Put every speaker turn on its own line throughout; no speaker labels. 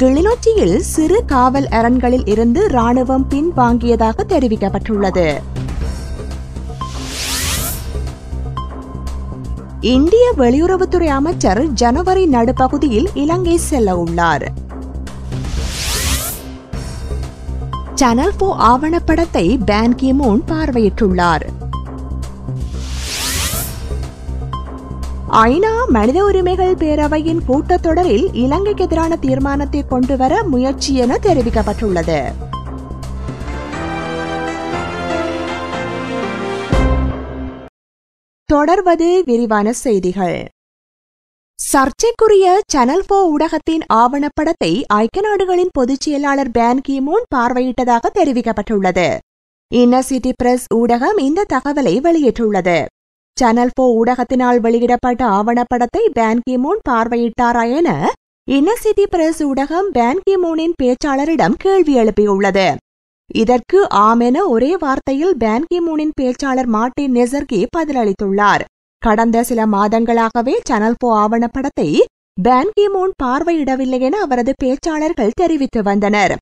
கிளிநொச்சியில் சிறு காவல் அரண்களில் இருந்து ராணுவம் பின்வாங்கியதாக தெரிவிக்கப்பட்டுள்ளது இந்திய வெளியுறவுத்துறை அமைச்சர் ஜனவரி நடுப்பகுதியில் இலங்கை செல்ல உள்ளார் சேனல் போ ஆவணப்படத்தை பேன் கிமோன் பார்வையிட்டுள்ளார் ஐநா மனித உரிமைகள் பேரவையின் கூட்டத்தொடரில் இலங்கைக்கு எதிரான தீர்மானத்தை கொண்டுவர முயற்சி என தெரிவிக்கப்பட்டுள்ளது தொடர்வது விரிவான செய்திகள் சர்ச்சைக்குரிய சேனல் போ ஊடகத்தின் ஆவணப்படத்தை ஐக்கிய நாடுகளின் பொதுச் செயலாளர் பேன் கிமூன் பார்வையிட்டதாக தெரிவிக்கப்பட்டுள்ளது இன்னர் சிட்டி பிரஸ் ஊடகம் இந்த தகவலை வெளியிட்டுள்ளது சேனல் போ ஊடகத்தினால் வெளியிடப்பட்ட ஆவணப்படத்தை பேன் பார்வையிட்டாரா என இன்னசிட்டி பிரஸ் ஊடகம் பேன் கிமூனின் பேச்சாளரிடம் கேள்வி எழுப்பியுள்ளது இதற்கு ஆம் என ஒரே வார்த்தையில் பேன் பேச்சாளர் மார்டின் நெசர்கி பதிலளித்துள்ளார் கடந்த சில மாதங்களாகவே சேனல் போ ஆவணப்படத்தை பேன் கிமூன் பார்வையிடவில்லை என அவரது பேச்சாளர்கள் தெரிவித்து வந்தனர்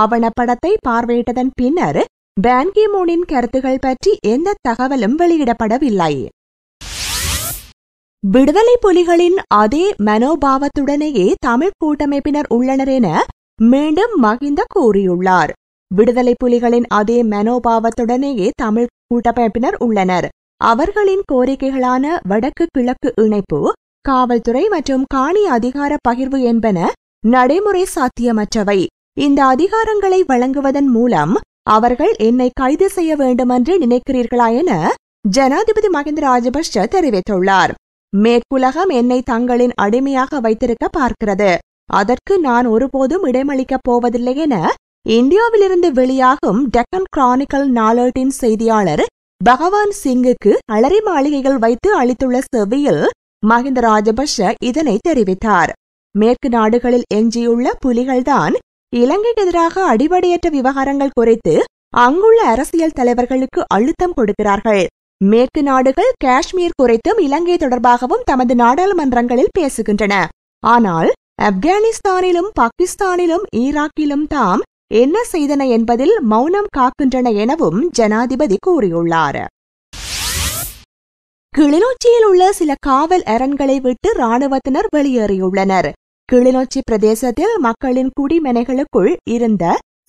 ஆவணப்படத்தை பார்வையிட்டதன் பின்னர் பேன் கிமூனின் கருத்துகள் பற்றி எந்த தகவலும் வெளியிடப்படவில்லை விடுதலை புலிகளின் அதே மனோபாவத்துடனேயே தமிழ் கூட்டமைப்பினர் உள்ளனர் என மீண்டும் மகிந்த கூறியுள்ளார் விடுதலை புலிகளின் அதே மனோபாவத்துடனேயே தமிழ் கூட்டமைப்பினர் உள்ளனர் அவர்களின் கோரிக்கைகளான வடக்கு கிழக்கு இணைப்பு காவல்துறை மற்றும் காணி அதிகார பகிர்வு என்பன நடைமுறை சாத்தியமற்றவை இந்த அதிகாரங்களை வழங்குவதன் மூலம் அவர்கள் என்னை கைது செய்ய வேண்டுமென்று நினைக்கிறீர்களா என ஜனாதிபதி மஹிந்த ராஜபக்ஷ தெரிவித்துள்ளார் மேற்குலகம் என்னை தங்களின் அடிமையாக வைத்திருக்க பார்க்கிறது அதற்கு நான் ஒருபோதும் இடமளிக்கப் போவதில்லை என இந்தியாவிலிருந்து வெளியாகும் டெக்கன் கிரானிக்கல் நாளேட்டின் செய்தியாளர் பகவான் சிங்குக்கு அலரி மாளிகைகள் வைத்து அளித்துள்ள செவ்வியில் மஹிந்த ராஜபக்ஷ இதனை தெரிவித்தார் மேற்கு நாடுகளில் எஞ்சியுள்ள புலிகள்தான் இலங்கைக்கு எதிராக அடிபடையற்ற விவகாரங்கள் குறித்து அங்குள்ள அரசியல் தலைவர்களுக்கு அழுத்தம் கொடுக்கிறார்கள் மேற்கு நாடுகள் காஷ்மீர் குறைத்தும் இலங்கை தொடர்பாகவும் தமது நாடாளுமன்றங்களில் பேசுகின்றன ஆனால் ஆப்கானிஸ்தானிலும் பாகிஸ்தானிலும் ஈராக்கிலும் தாம் என்ன செய்தன என்பதில் மௌனம் காக்கின்றன எனவும் ஜனாதிபதி கூறியுள்ளார் கிளிநொச்சியில் உள்ள சில காவல் அரண்களை விட்டு ராணுவத்தினர் வெளியேறியுள்ளனர் கிளிநொச்சி பிரதேசத்தில் மக்களின் குடிமனைகளுக்குள் இருந்த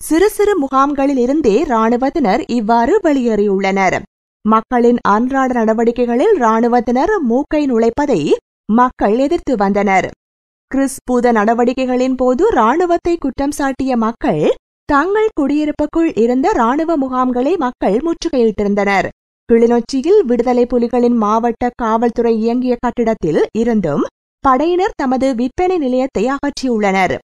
சிறு சிறு முகாம்களில் இருந்தே ராணுவத்தினர் இவ்வாறு வெளியேறியுள்ளனர் மக்களின் அன்றாட நடவடிக்கைகளில் ராணுவத்தினர் மூக்கை நுழைப்பதை மக்கள் எதிர்த்து வந்தனர் கிறிஸ் பூத நடவடிக்கைகளின் போது ராணுவத்தை குற்றம் சாட்டிய மக்கள் தங்கள் குடியிருப்புக்குள் இருந்த ராணுவ முகாம்களை மக்கள் முற்றுகையிட்டிருந்தனர் கிளிநொச்சியில் விடுதலை புலிகளின் மாவட்ட காவல்துறை இயங்கிய கட்டிடத்தில் இருந்தும் படையினர் தமது விற்பனை நிலையத்தை அகற்றியுள்ளனர்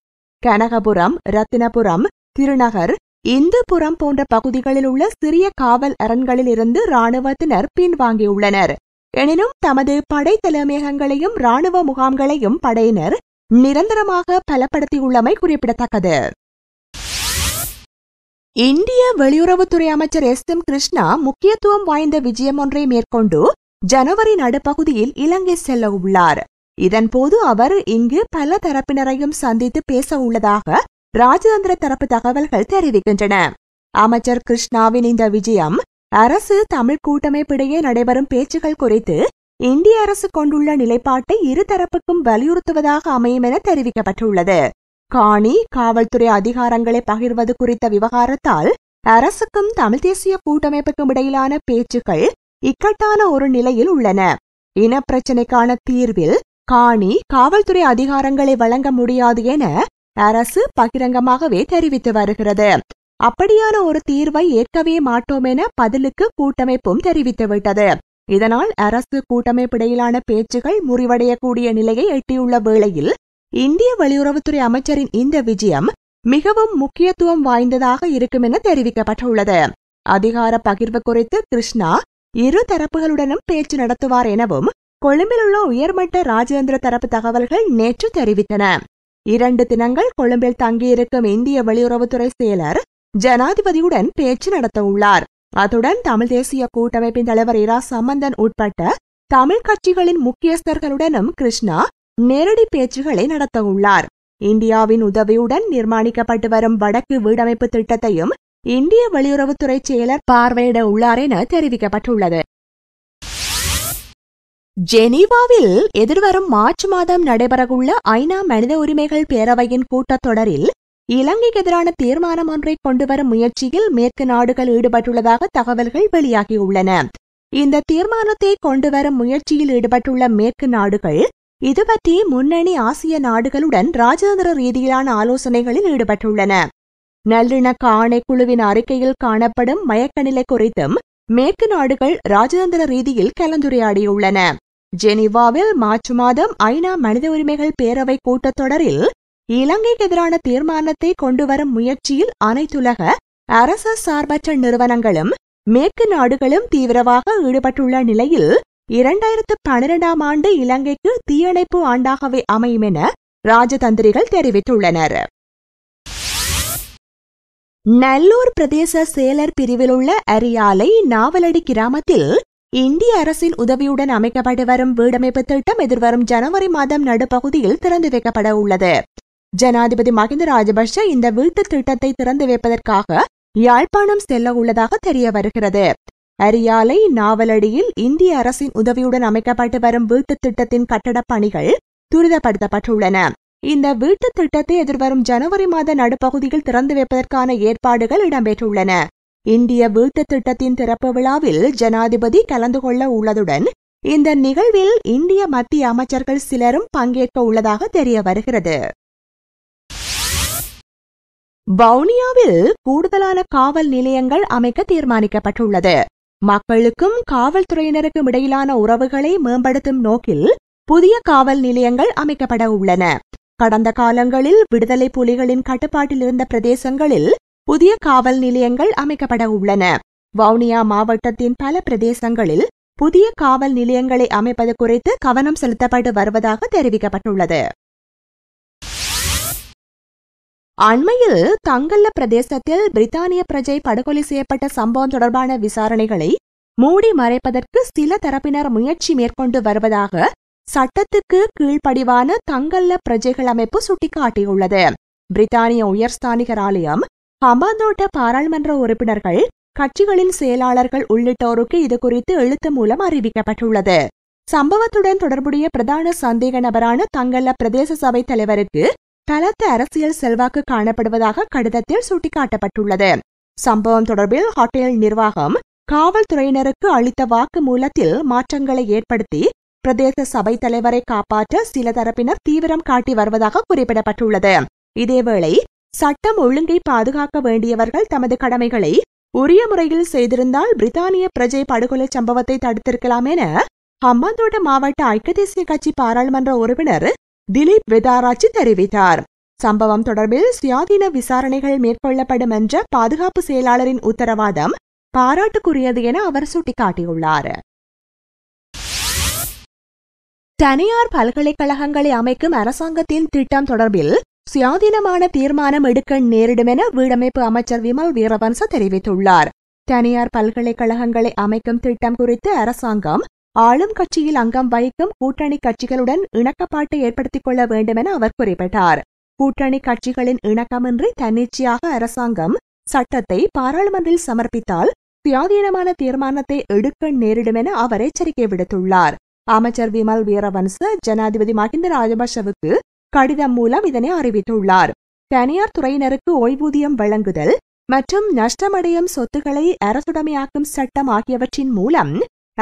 கனகபுரம் ரத்தினபுரம் திருநகர் இந்துபுரம் போன்ற பகுதிகளில் உள்ள சிறிய காவல் அரண்களில் இருந்து ராணுவத்தினர் பின்வாங்கியுள்ளனர் எனினும் தமது படை தலைமையகங்களையும் ராணுவ முகாம்களையும் படையினர் நிரந்தரமாக பலப்படுத்தியுள்ளமை குறிப்பிடத்தக்கது இந்திய வெளியுறவுத்துறை அமைச்சர் எஸ் எம் கிருஷ்ணா முக்கியத்துவம் வாய்ந்த விஜயம் ஒன்றை மேற்கொண்டு ஜனவரி நடுப்பகுதியில் இலங்கை செல்ல உள்ளார் இதன்போது அவர் இங்கு பல தரப்பினரையும் சந்தித்து பேச உள்ளதாக ராஜதந்திர தரப்பு தகவல்கள் தெரிவிக்கின்றன அமைச்சர் கிருஷ்ணாவின் இந்த விஜயம் அரசு தமிழ் கூட்டமைப்பிடையே நடைபெறும் பேச்சுகள் குறித்து இந்திய அரசு கொண்டுள்ள நிலைப்பாட்டை இருதரப்புக்கும் வலியுறுத்துவதாக அமையும் என தெரிவிக்கப்பட்டுள்ளது காணி காவல்துறை அதிகாரங்களை பகிர்வது குறித்த விவகாரத்தால் அரசுக்கும் தமிழ் தேசிய கூட்டமைப்புக்கும் இடையிலான பேச்சுக்கள் இக்கட்டான ஒரு நிலையில் உள்ளன இனப்பிரச்சினைக்கான பிரச்சினைக்கான தீர்வில் காணி காவல்துறை அதிகாரங்களை வழங்க முடியாது என அரசு பகிரங்கமாகவே தெரிவித்து வருகிறது அப்படியான ஒரு தீர்வை ஏற்கவே மாட்டோம் என பதிலுக்கு கூட்டமைப்பும் தெரிவித்துவிட்டது இதனால் அரசு கூட்டமைப்பிடையிலான பேச்சுகள் முறிவடையக்கூடிய நிலையை எட்டியுள்ள வேளையில் இந்திய வெளியுறவுத்துறை அமைச்சரின் இந்த விஜயம் மிகவும் முக்கியத்துவம் வாய்ந்ததாக இருக்கும் என தெரிவிக்கப்பட்டுள்ளது அதிகார பகிர்வு குறித்து கிருஷ்ணா இரு தரப்புகளுடனும் பேச்சு நடத்துவார் எனவும் கொழும்பிலுள்ள உயர்மட்ட ராஜேந்திர தரப்பு தகவல்கள் நேற்று தெரிவித்தன இரண்டு தினங்கள் கொழும்பில் தங்கியிருக்கும் இந்திய வெளியுறவுத்துறை செயலர் ஜனாதிபதியுடன் பேச்சு நடத்த உள்ளார் அத்துடன் தமிழ் தேசிய கூட்டமைப்பின் தலைவர் இரா சம்பந்தன் உட்பட்ட தமிழ் கட்சிகளின் முக்கியஸ்தர்களுடனும் கிருஷ்ணா நேரடி பேச்சுகளை நடத்த உள்ளார் இந்தியாவின் உதவியுடன் நிர்மாணிக்கப்பட்டு வரும் வடக்கு வீடமைப்பு திட்டத்தையும் இந்திய வெளியுறவுத்துறை செயலர் பார்வையிட உள்ளார் என தெரிவிக்கப்பட்டுள்ளது ஜெனீவாவில் எதிர்வரும் மார்ச் மாதம் நடைபெறவுள்ள ஐநா மனித உரிமைகள் பேரவையின் கூட்டத்தொடரில் இலங்கைக்கு எதிரான தீர்மானம் ஒன்றை கொண்டுவரும் முயற்சியில் மேற்கு நாடுகள் ஈடுபட்டுள்ளதாக தகவல்கள் வெளியாகியுள்ளன இந்த தீர்மானத்தை கொண்டுவரும் முயற்சியில் ஈடுபட்டுள்ள மேற்கு நாடுகள் இது பற்றி முன்னணி ஆசிய நாடுகளுடன் ராஜதந்திர ரீதியிலான ஆலோசனைகளில் ஈடுபட்டுள்ளன நல்லிணக்க ஆணைக்குழுவின் அறிக்கையில் காணப்படும் மயக்கநிலை குறித்தும் மேற்கு நாடுகள் ராஜதந்திர ரீதியில் கலந்துரையாடியுள்ளன ஜெனிவாவில் மார்ச் மாதம் ஐநா மனித உரிமைகள் பேரவை கூட்டத்தொடரில் இலங்கைக்கு எதிரான தீர்மானத்தை கொண்டுவரும் முயற்சியில் அனைத்துலக அரச சார்பற்ற நிறுவனங்களும் மேற்கு நாடுகளும் தீவிரமாக ஈடுபட்டுள்ள நிலையில் இரண்டாயிரத்து பனிரெண்டாம் ஆண்டு இலங்கைக்கு தீயணைப்பு ஆண்டாகவே அமையும் என ராஜதந்திரிகள் தெரிவித்துள்ளனர் நல்லூர் பிரதேச சேலர் பிரிவில் உள்ள அரியாலை நாவலடி கிராமத்தில் இந்திய அரசின் உதவியுடன் அமைக்கப்பட்டு வரும் வீடமைப்பு திட்டம் எதிர்வரும் ஜனவரி மாதம் நடுப்பகுதியில் திறந்து வைக்கப்பட உள்ளது ஜனாதிபதி மஹிந்த ராஜபக்ஷ இந்த வீட்டு திட்டத்தை திறந்து வைப்பதற்காக யாழ்ப்பாணம் செல்ல உள்ளதாக தெரிய வருகிறது அரியாலை நாவலடியில் இந்திய அரசின் உதவியுடன் அமைக்கப்பட்டு வரும் வீட்டு திட்டத்தின் கட்டடப் பணிகள் துரிதப்படுத்தப்பட்டுள்ளன இந்த வீட்டு திட்டத்தை எதிர்வரும் ஜனவரி மாத நடுப்பகுதியில் திறந்து வைப்பதற்கான ஏற்பாடுகள் இடம்பெற்றுள்ளன இந்திய வீட்டு திட்டத்தின் திறப்பு விழாவில் ஜனாதிபதி கலந்து கொள்ள உள்ளதுடன் இந்த நிகழ்வில் இந்திய மத்திய அமைச்சர்கள் சிலரும் பங்கேற்க உள்ளதாக தெரிய வருகிறது வவுனியாவில் கூடுதலான காவல் நிலையங்கள் அமைக்க தீர்மானிக்கப்பட்டுள்ளது மக்களுக்கும் காவல்துறையினருக்கும் இடையிலான உறவுகளை மேம்படுத்தும் நோக்கில் புதிய காவல் நிலையங்கள் அமைக்கப்பட உள்ளன கடந்த காலங்களில் விடுதலை புலிகளின் கட்டுப்பாட்டில் இருந்த பிரதேசங்களில் புதிய காவல் நிலையங்கள் அமைக்கப்பட உள்ளன வவுனியா மாவட்டத்தின் பல பிரதேசங்களில் புதிய காவல் நிலையங்களை அமைப்பது குறித்து கவனம் செலுத்தப்பட்டு வருவதாக தெரிவிக்கப்பட்டுள்ளது அண்மையில் தங்கல்ல பிரதேசத்தில் பிரித்தானிய பிரஜை படுகொலை செய்யப்பட்ட சம்பவம் தொடர்பான விசாரணைகளை மூடி மறைப்பதற்கு சில தரப்பினர் முயற்சி மேற்கொண்டு வருவதாக சட்டத்துக்கு கீழ்ப்படிவான தங்கள்ல பிரஜைகள் அமைப்பு சுட்டிக்காட்டியுள்ளது பிரித்தானிய உயர்ஸ்தானிகர் ஆலயம் ஹம்பாந்தோட்ட பாராளுமன்ற உறுப்பினர்கள் கட்சிகளின் செயலாளர்கள் உள்ளிட்டோருக்கு இது குறித்து எழுத்து மூலம் அறிவிக்கப்பட்டுள்ளது சம்பவத்துடன் தொடர்புடைய பிரதான சந்தேக நபரான தங்கள பிரதேச சபை தலைவருக்கு பலத்த அரசியல் செல்வாக்கு காணப்படுவதாக கடிதத்தில் சுட்டிக்காட்டப்பட்டுள்ளது சம்பவம் தொடர்பில் ஹோட்டல் நிர்வாகம் காவல்துறையினருக்கு அளித்த வாக்கு மூலத்தில் மாற்றங்களை ஏற்படுத்தி பிரதேச சபை தலைவரை காப்பாற்ற சில தரப்பினர் தீவிரம் காட்டி வருவதாக குறிப்பிடப்பட்டுள்ளது இதேவேளை சட்டம் ஒழுங்கை பாதுகாக்க வேண்டியவர்கள் தமது கடமைகளை உரிய முறையில் செய்திருந்தால் பிரித்தானிய பிரஜை படுகொலை சம்பவத்தை தடுத்திருக்கலாம் என ஹம்பாந்தோட்ட மாவட்ட ஐக்கிய தேசிய கட்சி பாராளுமன்ற உறுப்பினர் திலீப் வெதாராச்சி தெரிவித்தார் சம்பவம் தொடர்பில் சுயாதீன விசாரணைகள் மேற்கொள்ளப்படும் என்ற பாதுகாப்பு செயலாளரின் உத்தரவாதம் பாராட்டுக்குரியது என அவர் சுட்டிக்காட்டியுள்ளார் தனியார் பல்கலைக்கழகங்களை அமைக்கும் அரசாங்கத்தின் திட்டம் தொடர்பில் சுயாதீனமான தீர்மானம் எடுக்க நேரிடும் என வீடமைப்பு அமைச்சர் விமல் வீரவன்ச தெரிவித்துள்ளார் தனியார் பல்கலைக்கழகங்களை அமைக்கும் திட்டம் குறித்து அரசாங்கம் ஆளும் கட்சியில் அங்கம் வகிக்கும் கூட்டணி கட்சிகளுடன் இணக்கப்பாட்டை ஏற்படுத்திக் கொள்ள வேண்டும் என அவர் குறிப்பிட்டார் கூட்டணி கட்சிகளின் இணக்கமின்றி தன்னிச்சையாக அரசாங்கம் சட்டத்தை பாராளுமன்றில் சமர்ப்பித்தால் சுயாதீனமான தீர்மானத்தை எடுக்க நேரிடும் என அவர் எச்சரிக்கை விடுத்துள்ளார் அமைச்சர் விமல் வீரவன்ச ஜனாதிபதி மஹிந்த ராஜபக்ஷவுக்கு கடிதம் மூலம் இதனை அறிவித்துள்ளார் தனியார் துறையினருக்கு ஓய்வூதியம் வழங்குதல் மற்றும் நஷ்டமடையும் சொத்துக்களை அரசுடமையாக்கும் சட்டம் ஆகியவற்றின் மூலம்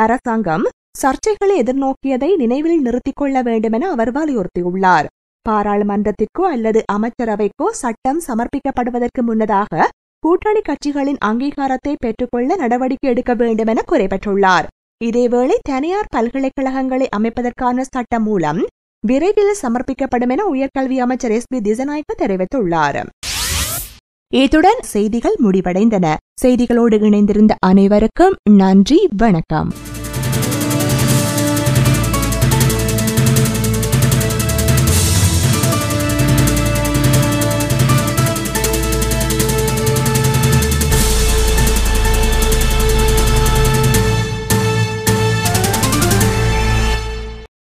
அரசாங்கம் சர்ச்சைகளை எதிர்நோக்கியதை நினைவில் நிறுத்திக் கொள்ள வேண்டுமென அவர் வலியுறுத்தியுள்ளார் பாராளுமன்றத்திற்கோ அல்லது அமைச்சரவைக்கோ சட்டம் சமர்ப்பிக்கப்படுவதற்கு முன்னதாக கூட்டணி கட்சிகளின் அங்கீகாரத்தை பெற்றுக்கொள்ள நடவடிக்கை எடுக்க வேண்டுமென குறைபெற்றுள்ளார் இதேவேளை தனியார் பல்கலைக்கழகங்களை அமைப்பதற்கான சட்டம் மூலம் விரைவில் சமர்ப்பிக்கப்படும் என உயர்கல்வி அமைச்சர் எஸ் பி திசநாயக்க தெரிவித்துள்ளார் இத்துடன் செய்திகள் முடிவடைந்தன செய்திகளோடு இணைந்திருந்த அனைவருக்கும் நன்றி வணக்கம்